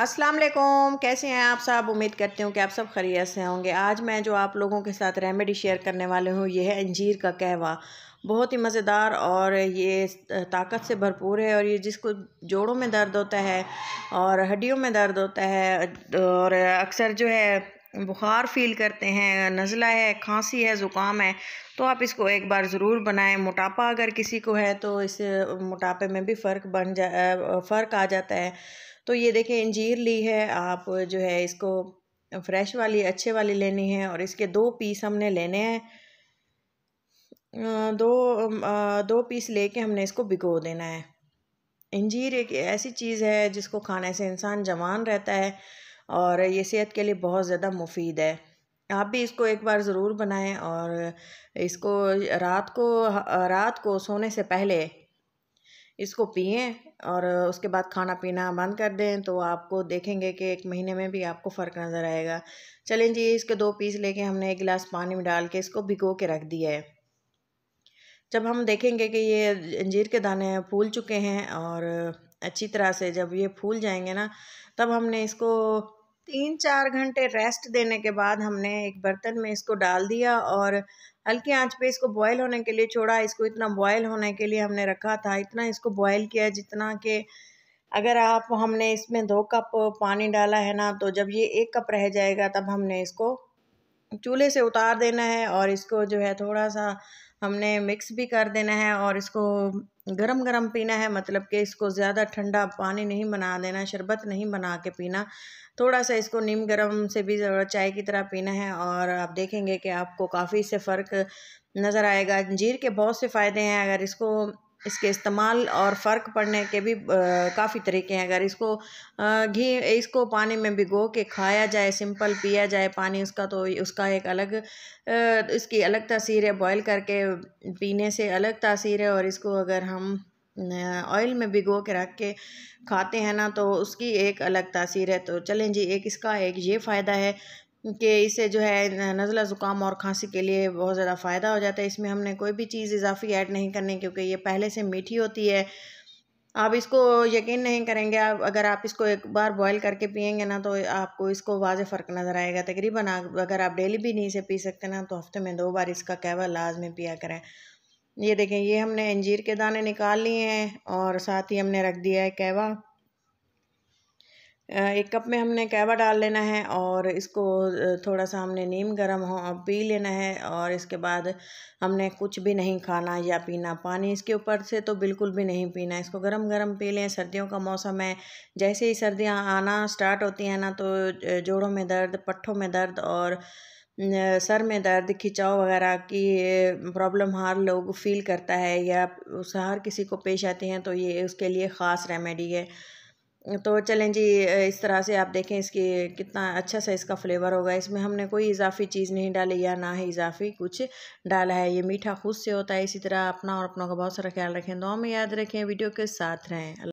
अस्सलाम वालेकुम कैसे हैं आप सब उम्मीद करती हूँ कि आप सब खरीय से होंगे आज मैं जो आप लोगों के साथ रेमेडी शेयर करने वाले हूँ ये है अंजीर का कहवा बहुत ही मज़ेदार और ये ताकत से भरपूर है और ये जिसको जोड़ों में दर्द होता है और हड्डियों में दर्द होता है और अक्सर जो है बुखार फील करते हैं नज़ला है खांसी है ज़ुकाम है तो आप इसको एक बार ज़रूर बनाएं मोटापा अगर किसी को है तो इस मोटापे में भी फ़र्क बन जा फ़र्क आ जाता है तो ये देखें इंजीर ली है आप जो है इसको फ्रेश वाली अच्छे वाली लेनी है और इसके दो पीस हमने लेने हैं दो दो पीस लेके हमने इसको भिगो देना है इंजीर एक ऐसी चीज़ है जिसको खाने से इंसान जवान रहता है और ये सेहत के लिए बहुत ज़्यादा मुफीद है आप भी इसको एक बार ज़रूर बनाएं और इसको रात को रात को सोने से पहले इसको पिएँ और उसके बाद खाना पीना बंद कर दें तो आपको देखेंगे कि एक महीने में भी आपको फ़र्क नज़र आएगा चलें जी इसके दो पीस लेके हमने एक गिलास पानी में डाल के इसको भिगो के रख दिया है जब हम देखेंगे कि ये अंजीर के दाने फूल चुके हैं और अच्छी तरह से जब ये फूल जाएंगे ना तब हमने इसको तीन चार घंटे रेस्ट देने के बाद हमने एक बर्तन में इसको डाल दिया और हल्की आंच पे इसको बॉयल होने के लिए छोड़ा इसको इतना बॉयल होने के लिए हमने रखा था इतना इसको बॉयल किया जितना कि अगर आप हमने इसमें दो कप पानी डाला है ना तो जब ये एक कप रह जाएगा तब हमने इसको चूल्हे से उतार देना है और इसको जो है थोड़ा सा हमने मिक्स भी कर देना है और इसको गरम गरम पीना है मतलब कि इसको ज़्यादा ठंडा पानी नहीं बना देना शरबत नहीं बना के पीना थोड़ा सा इसको नीम गरम से भी ज़रूरत चाय की तरह पीना है और आप देखेंगे कि आपको काफ़ी से फ़र्क नज़र आएगा अंजीर के बहुत से फ़ायदे हैं अगर इसको इसके इस्तेमाल और फ़र्क पड़ने के भी काफ़ी तरीके हैं अगर इसको घी इसको पानी में भिगो के खाया जाए सिंपल पिया जाए पानी उसका तो उसका एक अलग इसकी अलग तासीर है बॉयल करके पीने से अलग तासीर है और इसको अगर हम ऑयल में भिगो के रख के खाते हैं ना तो उसकी एक अलग तासीर है तो चलें जी एक इसका एक ये फ़ायदा है कि इससे जो है नज़ला ज़ुकाम और खांसी के लिए बहुत ज़्यादा फ़ायदा हो जाता है इसमें हमने कोई भी चीज़ इजाफी ऐड नहीं करनी क्योंकि ये पहले से मीठी होती है आप इसको यकीन नहीं करेंगे आप अगर आप इसको एक बार बॉईल करके पियेंगे ना तो आपको इसको वाज फ़र्क नज़र आएगा तकरीबन अगर आप डेली भी नहीं इसे पी सकते ना तो हफ्ते में दो बार इसका कहवा लाजमी पिया करें ये देखें ये हमने अंजीर के दाने निकाल लिए हैं और साथ ही हमने रख दिया है कहवा एक कप में हमने कहवा डाल लेना है और इसको थोड़ा सा हमने नीम गर्म हो पी लेना है और इसके बाद हमने कुछ भी नहीं खाना या पीना पानी इसके ऊपर से तो बिल्कुल भी नहीं पीना इसको गरम गरम पी लें सर्दियों का मौसम है जैसे ही सर्दियाँ आना स्टार्ट होती हैं ना तो जोड़ों में दर्द पट्ठों में दर्द और सर में दर्द खिंचाव वगैरह की प्रॉब्लम हर लोग फील करता है या उस हर किसी को पेश आती हैं तो ये उसके लिए ख़ास रेमेडी है तो चलें जी इस तरह से आप देखें इसकी कितना अच्छा सा इसका फ्लेवर होगा इसमें हमने कोई इजाफी चीज़ नहीं डाली या ना ही इजाफी कुछ डाला है ये मीठा खुद से होता है इसी तरह अपना और अपनों का बहुत सारा ख्याल रखें दो में याद रखें वीडियो के साथ रहें